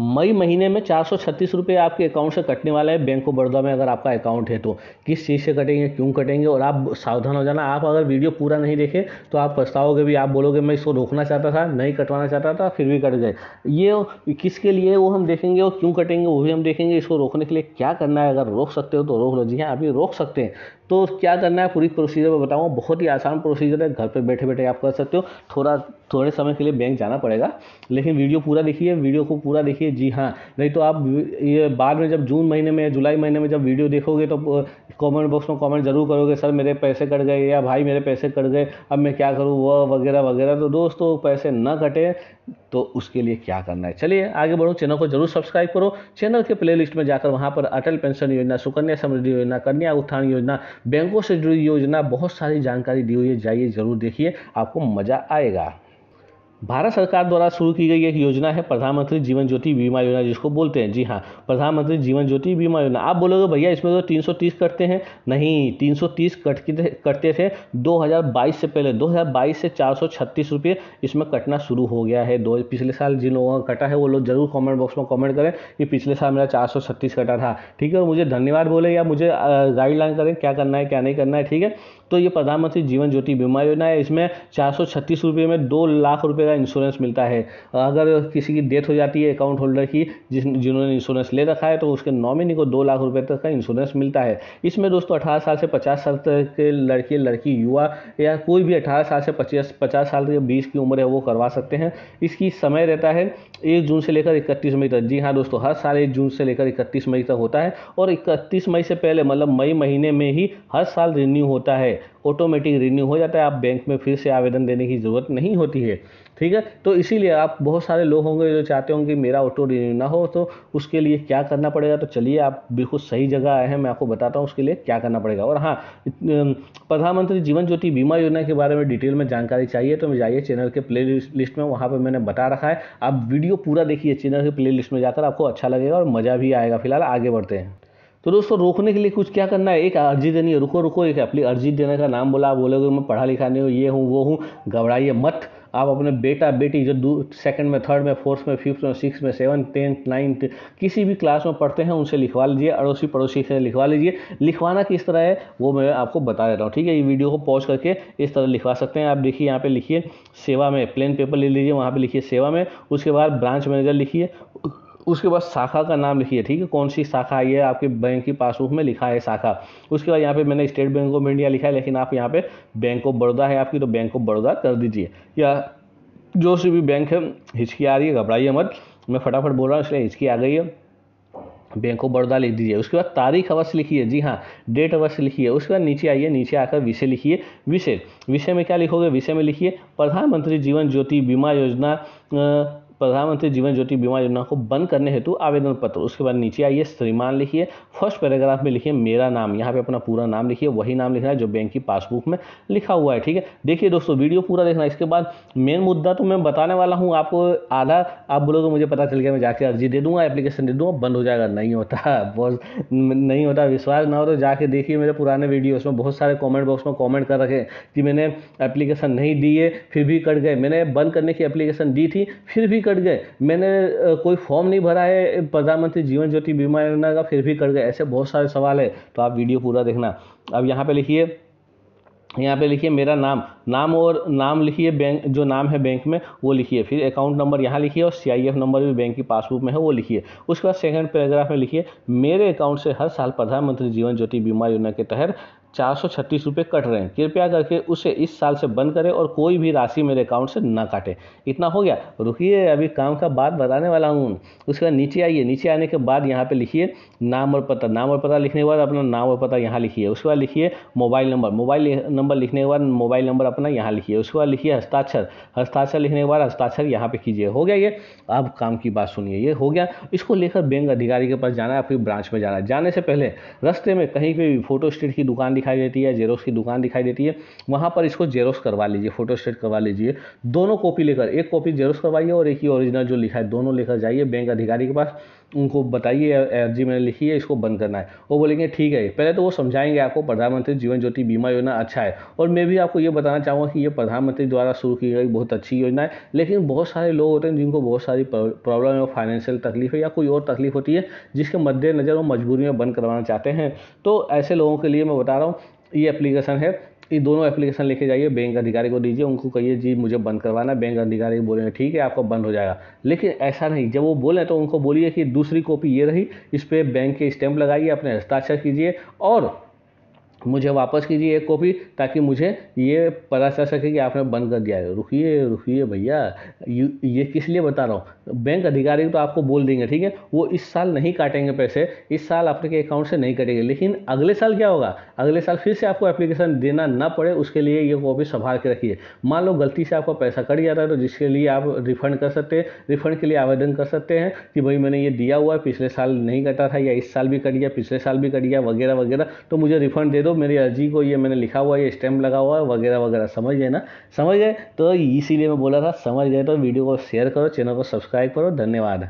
मई महीने में चार सौ छत्तीस रुपये आपके अकाउंट से कटने वाला है बैंक ऑफ बड़ौदा में अगर आपका अकाउंट है तो किस चीज़ से कटेंगे क्यों कटेंगे और आप सावधान हो जाना आप अगर वीडियो पूरा नहीं देखें तो आप पछताओगे भी आप बोलोगे मैं इसको रोकना चाहता था नहीं कटवाना चाहता था फिर भी कट गए ये किसके लिए वो हम देखेंगे और क्यों कटेंगे वो भी हम देखेंगे इसको रोकने के लिए क्या करना है अगर रोक सकते हो तो रोक लो जी हाँ अभी रोक सकते हैं तो क्या करना है पूरी प्रोसीजर मैं बताऊँगा बहुत ही आसान प्रोसीजर है घर पर बैठे बैठे आप कर सकते हो थोड़ा थोड़े समय के लिए बैंक जाना पड़ेगा लेकिन वीडियो पूरा देखिए वीडियो को पूरा देखिए जी हाँ नहीं तो आप ये बाद में जब जून महीने में जुलाई महीने में जब वीडियो देखोगे तो कमेंट बॉक्स में कमेंट ज़रूर करोगे सर मेरे पैसे कट गए या भाई मेरे पैसे कट गए अब मैं क्या करूँ वह वगैरह वगैरह तो दोस्तों पैसे ना कटे तो उसके लिए क्या करना है चलिए आगे बढ़ो चैनल को जरूर सब्सक्राइब करो चैनल के प्लेलिस्ट में जाकर वहाँ पर अटल पेंशन योजना सुकन्या समृद्धि योजना कन्या उत्थान योजना बैंकों से जुड़ी योजना बहुत सारी जानकारी दी हुई है जाइए जरूर देखिए आपको मज़ा आएगा भारत सरकार द्वारा शुरू की गई एक योजना है प्रधानमंत्री जीवन ज्योति बीमा योजना जिसको बोलते हैं जी हाँ प्रधानमंत्री जीवन ज्योति बीमा योजना आप बोलोगे भैया इसमें तो 330 कटते हैं नहीं 330 कट कटते थे 2022 से पहले 2022 से चार रुपये इसमें कटना शुरू हो गया है दो पिछले साल जिन लोगों का कटा है वो लोग जरूर कॉमेंट बॉक्स में कॉमेंट करें कि पिछले साल मेरा चार कटा था ठीक है और मुझे धन्यवाद बोले या मुझे गाइडलाइन करें क्या करना है क्या नहीं करना है ठीक है तो ये प्रधानमंत्री जीवन ज्योति बीमा योजना है इसमें चार सौ में दो लाख रुपये का इंश्योरेंस मिलता है अगर किसी की डेथ हो जाती है अकाउंट होल्डर की जिस जिन्होंने इंश्योरेंस ले रखा है तो उसके नॉमिनी को दो लाख रुपये तक का इंश्योरेंस मिलता है इसमें दोस्तों अठारह साल से पचास साल तक के लड़के लड़की युवा या कोई भी अठारह साल से पच्चीस पचास साल या बीस की उम्र है वो करवा सकते हैं इसकी समय रहता है एक जून से लेकर इकतीस मई तक जी हाँ दोस्तों हर साल एक जून से लेकर इकतीस मई तक होता है और इकतीस मई से पहले मतलब मई महीने में ही हर साल रिन्यू होता है ऑटोमेटिक रिन्यू हो जाता है आप बैंक में फिर से आवेदन देने की ज़रूरत नहीं होती है ठीक है तो इसीलिए आप बहुत सारे लोग होंगे जो चाहते होंगे कि मेरा ऑटो रिन्यू ना हो तो उसके लिए क्या करना पड़ेगा तो चलिए आप बिल्कुल सही जगह आए हैं मैं आपको बताता हूँ उसके लिए क्या करना पड़ेगा और हाँ प्रधानमंत्री जीवन ज्योति बीमा योजना के बारे में डिटेल में जानकारी चाहिए तो मैं जाइए चैनल के प्ले लिस्ट में वहाँ पर मैंने बता रखा है आप वीडियो पूरा देखिए चैनल के प्ले लिस्ट में जाकर आपको अच्छा लगेगा और मज़ा भी आएगा फिलहाल आगे बढ़ते हैं तो दोस्तों रोकने के लिए कुछ क्या करना है एक अर्जी देनी है रुको रुको एक अपनी अर्जी देने का नाम बोला आप बोलोगे मैं पढ़ा लिखा नहीं हूँ ये हूँ वो हूँ घबराइए मत आप अपने बेटा बेटी जो सेकंड में थर्ड में फोर्थ में फिफ्थ में सिक्स में सेवन टेंथ नाइन्थ किसी भी क्लास में पढ़ते हैं उनसे लिखवा लीजिए अड़ोसी पड़ोसी से लिखवा लीजिए लिखवाना किस तरह है वो मैं आपको बता देता हूँ ठीक है ये वीडियो को पॉज करके इस तरह लिखवा सकते हैं आप देखिए यहाँ पर लिखिए सेवा में प्लेन पेपर ले लीजिए वहाँ पर लिखिए सेवा में उसके बाद ब्रांच मैनेजर लिखिए उसके बाद शाखा का नाम लिखिए ठीक है कौन सी शाखा आई है आपके बैंक की पासबुक में लिखा है शाखा उसके बाद यहाँ पे मैंने स्टेट बैंक ऑफ इंडिया लिखा है लेकिन आप यहाँ पे बैंक ऑफ बड़ौदा है आपकी तो बैंक ऑफ बड़ौदा कर दीजिए या जो सी भी बैंक है हिचकी आ रही है घबराइए मत मैं फटाफट बोल रहा हूँ इसलिए हिचकी आ गई है बैंक ऑफ बड़ौदा लिख दीजिए उसके बाद तारीख अवश्य लिखिए जी हाँ डेट अवश्य लिखिए उसके बाद नीचे आइए नीचे आकर विषय लिखिए विषय विषय में क्या लिखोगे विषय में लिखिए प्रधानमंत्री जीवन ज्योति बीमा योजना प्रधानमंत्री जीवन ज्योति बीमा योजना को बंद करने हेतु आवेदन पत्र उसके बाद नीचे आइए श्रीमान लिखिए फर्स्ट पैराग्राफ में लिखिए मेरा नाम यहाँ पे अपना पूरा नाम लिखिए वही नाम लिखना है जो बैंक की पासबुक में लिखा हुआ है ठीक है देखिए दोस्तों वीडियो पूरा देखना इसके बाद मेन मुद्दा तो मैं बताने वाला हूँ आपको आधा आप बोलोगे मुझे पता चल गया मैं जाके अर्जी दे दूंगा एप्लीकेशन दे दूंगा बंद हो जाएगा नहीं होता बॉस नहीं होता विश्वास ना हो तो जाके देखिए मेरे पुराने वीडियो उसमें बहुत सारे कॉमेंट बॉक्स में कॉमेंट कर रखे कि मैंने एप्लीकेशन नहीं दिए फिर भी कट गए मैंने बंद करने की एप्लीकेशन दी थी फिर भी कट गए मैंने कोई फॉर्म नहीं भरा है प्रधानमंत्री जीवन ज्योति बीमा योजना का फिर भी कट गए ऐसे बहुत सारे सवाल है तो आप वीडियो पूरा देखना अब यहाँ पे लिखिए यहाँ पे लिखिए मेरा नाम नाम और नाम लिखिए बैंक जो नाम है बैंक में वो लिखिए फिर अकाउंट नंबर यहाँ लिखिए और सी नंबर भी बैंक की पासबुक में है वो लिखिए उसके बाद सेकंड पैराग्राफ में लिखिए मेरे अकाउंट से हर साल प्रधानमंत्री जीवन ज्योति बीमा योजना के तहत चार सौ छत्तीस रुपये कट रहे हैं कृपया करके उसे इस साल से बंद करें और कोई भी राशि मेरे अकाउंट से ना काटे इतना हो गया रुकिए अभी काम का बात बताने वाला हूँ उसके बाद नीचे आइए नीचे आने के बाद यहाँ पे लिखिए नाम और पता नाम और पता लिखने के बाद अपना नाम और पता यहाँ लिखिए उसके बाद लिखिए मोबाइल नंबर मोबाइल नंबर लिखने के बाद मोबाइल नंबर अपना यहाँ लिखिए उसके बाद लिखिए हस्ताक्षर हस्ताक्षर लिखने के बाद हस्ताक्षर यहाँ पर कीजिए हो गया ये अब काम की बात सुनिए ये हो गया इसको लेकर बैंक अधिकारी के पास जाना है फिर ब्रांच में जाना है जाने से पहले रस्ते में कहीं पर भी फोटो स्टेट की दुकान दिखाई देती है जेरोस की दुकान दिखाई देती है वहाँ पर इसको जेरोस करवा लीजिए फोटो स्टेट करवा लीजिए दोनों कॉपी लेकर एक कॉपी जेरोस करवाइए और एक ही ओरिजिनल जो लिखा है दोनों लेकर जाइए बैंक अधिकारी के पास उनको बताइए अर्जी मैंने लिखी है इसको बंद करना है वो बोलेंगे ठीक है पहले तो वो समझाएंगे आपको प्रधानमंत्री जीवन ज्योति बीमा योजना अच्छा है और मैं भी आपको ये बताना चाहूँगा कि ये प्रधानमंत्री द्वारा शुरू की गई बहुत अच्छी योजना है लेकिन बहुत सारे लोग होते हैं जिनको बहुत सारी प्रॉब्लम है फाइनेंशियल तकलीफ है या कोई और तकलीफ होती है जिसके मद्देनज़र वो मजबूरी में बंद करवाना चाहते हैं तो ऐसे लोगों के लिए मैं बता रहा हूँ ये एप्लीकेशन है ये दोनों एप्लीकेशन लेके जाइए बैंक अधिकारी को दीजिए उनको कहिए जी मुझे बंद करवाना बैंक अधिकारी बोले ठीक है आपका बंद हो जाएगा लेकिन ऐसा नहीं जब वो बोले तो उनको बोलिए कि दूसरी कॉपी ये रही इस पर बैंक के स्टैंप लगाइए अपने हस्ताक्षर कीजिए और मुझे वापस कीजिए एक कॉपी ताकि मुझे ये पता चल सके कि आपने बंद कर दिया है रुकिए रुकिए भैया ये किस लिए बता रहा हूँ बैंक अधिकारी तो आपको बोल देंगे ठीक है वो इस साल नहीं काटेंगे पैसे इस साल आपके अकाउंट से नहीं कटेंगे लेकिन अगले साल क्या होगा अगले साल फिर से आपको एप्लीकेशन देना ना पड़े उसके लिए ये कॉपी संभाल के रखिए मान लो गलती से आपका पैसा कट जाता है तो जिसके लिए आप रिफंड कर सकते हैं रिफंड के लिए आवेदन कर सकते हैं कि भाई मैंने ये दिया हुआ है पिछले साल नहीं कटा था या इस साल भी कट गया पिछले साल भी कट गया वगैरह वगैरह तो मुझे रिफंड दे दो मेरी अर्जी को ये मैंने लिखा हुआ है ये स्टैम्प लगा हुआ है वगैरह वगैरह समझ गए ना समझ गए तो इसीलिए मैं बोला था समझ गए तो वीडियो को शेयर करो चैनल को सब्सक्राइब करो धन्यवाद